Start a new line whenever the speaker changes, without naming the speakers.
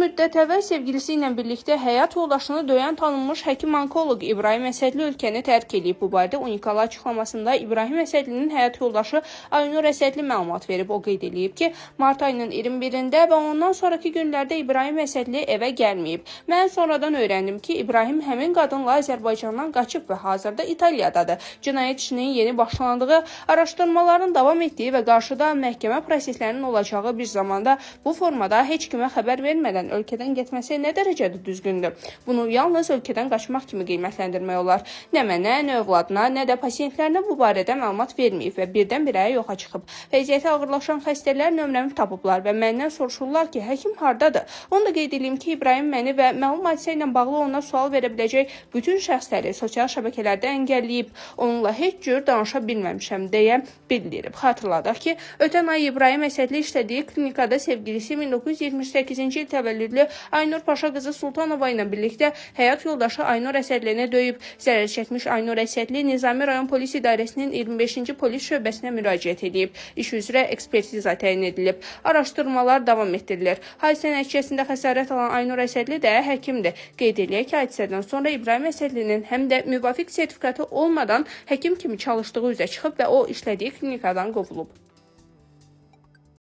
müddət əvvəl sevgilisi ilə birlikdə həyat yoldaşını döyən tanınmış həkim-onkoloq İbrahim Əsədli ölkəni tərk edib. Bu barədə Unikala açıqlamasında İbrahim Əsədlinin həyat yoldaşı Aynur Əsədli məlumat verib. O qeyd edib ki, mart ayının 21-də və ondan sonrakı günlərdə İbrahim Əsədli evə gəlməyib. Mən sonradan öyrəndim ki, İbrahim həmin qadınla Azərbaycandan qaçıb və hazırda İtaliyadadır. Cinayət işinin yeni başlandığı, araşdırmaların davam etdiyi və qarşıda məhkəmə proseslərinin olacağı bir zamanda bu formada heç kimə xəbər vermədən şəxsin ölkədən getməsi nə dərəcədə düzgündür? Bunu yalnız ölkədən qaçmaq kimi qiymətləndirmək olar. Nə mənə, nə övladına, nə də pasientlərinə bu barədə məlumat verməyib və birdən-birə yoxa çıxıb. Vəziyyəti ağırlaşan xəstələr nömrəmi tapıblar və məndən soruşurlar ki, həkim hardadır? Onu da qeyd edeyim ki, İbrahim məni və məlum hadisə ilə bağlı ona sual verə biləcək bütün şəxsləri sosial şəbəkələrdə əngəlləyib. Onunla heç cür danışa bilməmişəm deyə bildirib. Xatırladaq ki, ötən ay İbrahim Əsədli işlədiyi klinikada sevgilisi 1978-ci il təvəllüdlü təvəllüdlü Aynur Paşa qızı Sultanova ilə birlikdə həyat yoldaşı Aynur Əsədlini döyüb. Zərər çəkmiş Aynur Əsədli Nizami rayon polis idarəsinin 25-ci polis şöbəsinə müraciət edib. İş üzrə ekspertiza təyin edilib. Araşdırmalar davam etdirilir. Hadisə nəticəsində xəsarət alan Aynur Əsədli də həkimdir. Qeyd eləyək ki, hadisədən sonra İbrahim Əsədlinin həm də müvafiq sertifikatı olmadan həkim kimi çalışdığı üzə çıxıb və o işlədiyi klinikadan qovulub.